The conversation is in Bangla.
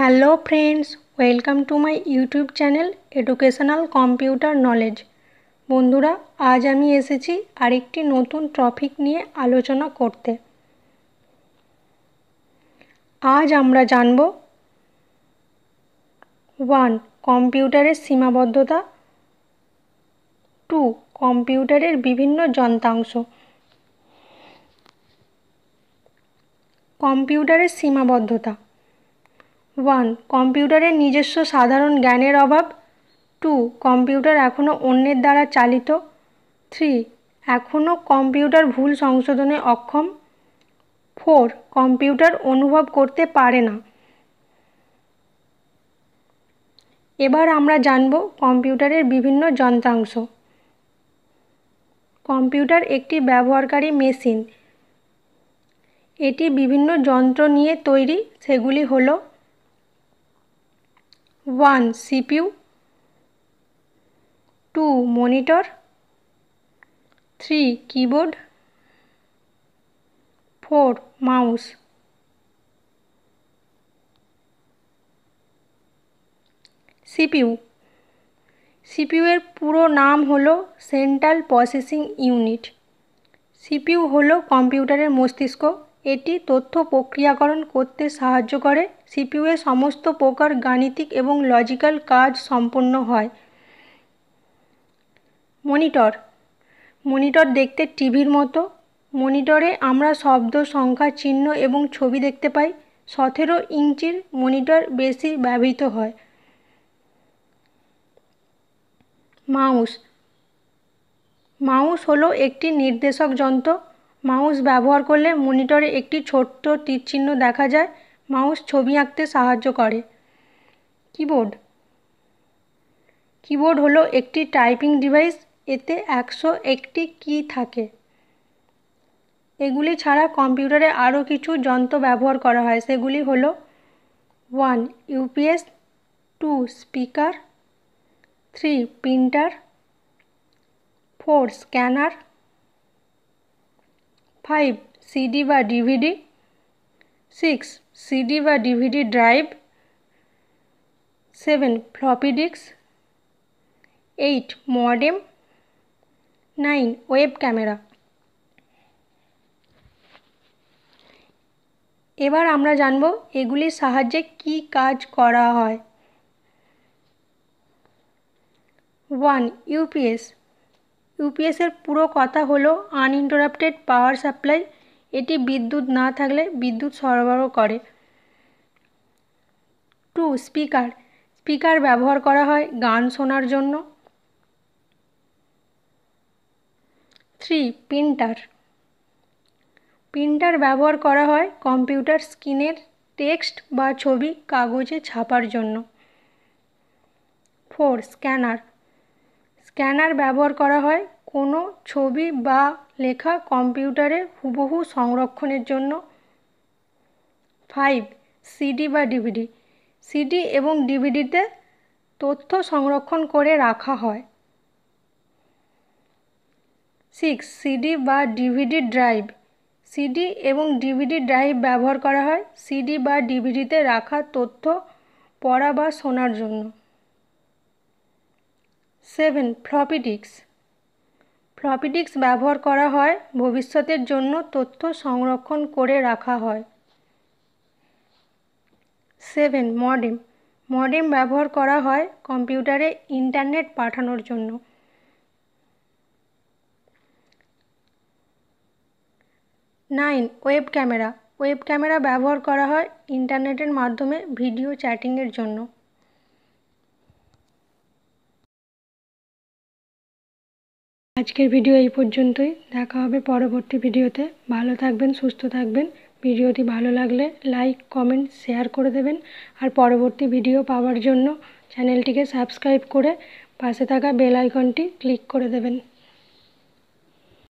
Hello friends welcome to my YouTube channel educational computer knowledge বন্ধুরা আজ আমি এসেছি আরেকটি নতুন টপিক নিয়ে আলোচনা করতে আজ আমরা জানব ওয়ান কম্পিউটারের সীমাবদ্ধতা টু কম্পিউটারের বিভিন্ন যন্ত্রাংশ কম্পিউটারের সীমাবদ্ধতা ওয়ান কম্পিউটারের নিজস্ব সাধারণ জ্ঞানের অভাব টু কম্পিউটার এখনও অন্যের দ্বারা চালিত থ্রি এখনও কম্পিউটার ভুল সংশোধনে অক্ষম ফোর কম্পিউটার অনুভব করতে পারে না এবার আমরা জানব কম্পিউটারের বিভিন্ন যন্ত্রাংশ কম্পিউটার একটি ব্যবহারকারী মেশিন এটি বিভিন্ন যন্ত্র নিয়ে তৈরি সেগুলি হলো 1. CPU 2. Monitor 3. Keyboard 4. Mouse CPU CPU এর পুরো নাম হলো সেন্ট্রাল প্রসেসিং ইউনিট সিপিউ হলো কম্পিউটারের মস্তিষ্ক এটি তথ্য প্রক্রিয়াকরণ করতে সাহায্য করে এ সমস্ত প্রকার গাণিতিক এবং লজিক্যাল কাজ সম্পন্ন হয় মনিটর মনিটর দেখতে টিভির মতো মনিটরে আমরা শব্দ সংখ্যা চিহ্ন এবং ছবি দেখতে পাই সতেরো ইঞ্চির মনিটর বেশি ব্যবহৃত হয় মাউস মাউস হলো একটি নির্দেশক যন্ত্র মাউস ব্যবহার করলে মনিটরে একটি ছোট্ট তীরচিহ্ন দেখা যায় মাউস ছবি আঁকতে সাহায্য করে কিবোর্ড কিবোর্ড হলো একটি টাইপিং ডিভাইস এতে একশো একটি কি থাকে এগুলি ছাড়া কম্পিউটারে আরও কিছু যন্ত্র ব্যবহার করা হয় সেগুলি হল one UPS two speaker three printer four scanner five CD বা ডিভিডি সিক্স সিডি বা DVD drive seven floppy disk eight modem nine web camera এবার আমরা জানব এগুলির সাহায্যে কি কাজ করা হয় ওয়ান ইউপিএস ইউপিএসের পুরো কথা হলো আনইন্টারাপ্টেড পাওয়ার সাপ্লাই এটি বিদ্যুৎ না থাকলে বিদ্যুৎ সরবরাহ করে টু স্পিকার স্পিকার ব্যবহার করা হয় গান শোনার জন্য থ্রি প্রিন্টার প্রিন্টার ব্যবহার করা হয় কম্পিউটার স্ক্রিনের টেক্সট বা ছবি কাগজে ছাপার জন্য ফোর স্ক্যানার স্ক্যানার ব্যবহার করা হয় কোনো ছবি বা লেখা কম্পিউটারে হুবহু সংরক্ষণের জন্য ফাইভ সিডি বা ডিভিডি সিডি এবং ডিভিডিতে তথ্য সংরক্ষণ করে রাখা হয় সিক্স সিডি বা ডিভিডি ড্রাইভ সিডি এবং ডিভিডি ড্রাইভ ব্যবহার করা হয় সিডি বা ডিভিডিতে রাখা তথ্য পড়া বা শোনার জন্য সেভেন ফ্লপিডিক্স প্রপিডিক্স ব্যবহার করা হয় ভবিষ্যতের জন্য তথ্য সংরক্ষণ করে রাখা হয় সেভেন মডেম মডেম ব্যবহার করা হয় কম্পিউটারে ইন্টারনেট পাঠানোর জন্য nine web camera web camera ব্যবহার করা হয় ইন্টারনেটের মাধ্যমে ভিডিও চ্যাটিংয়ের জন্য আজকের ভিডিও এই পর্যন্তই দেখা হবে পরবর্তী ভিডিওতে ভালো থাকবেন সুস্থ থাকবেন ভিডিওটি ভালো লাগলে লাইক কমেন্ট শেয়ার করে দেবেন আর পরবর্তী ভিডিও পাওয়ার জন্য চ্যানেলটিকে সাবস্ক্রাইব করে পাশে থাকা বেল আইকনটি ক্লিক করে দেবেন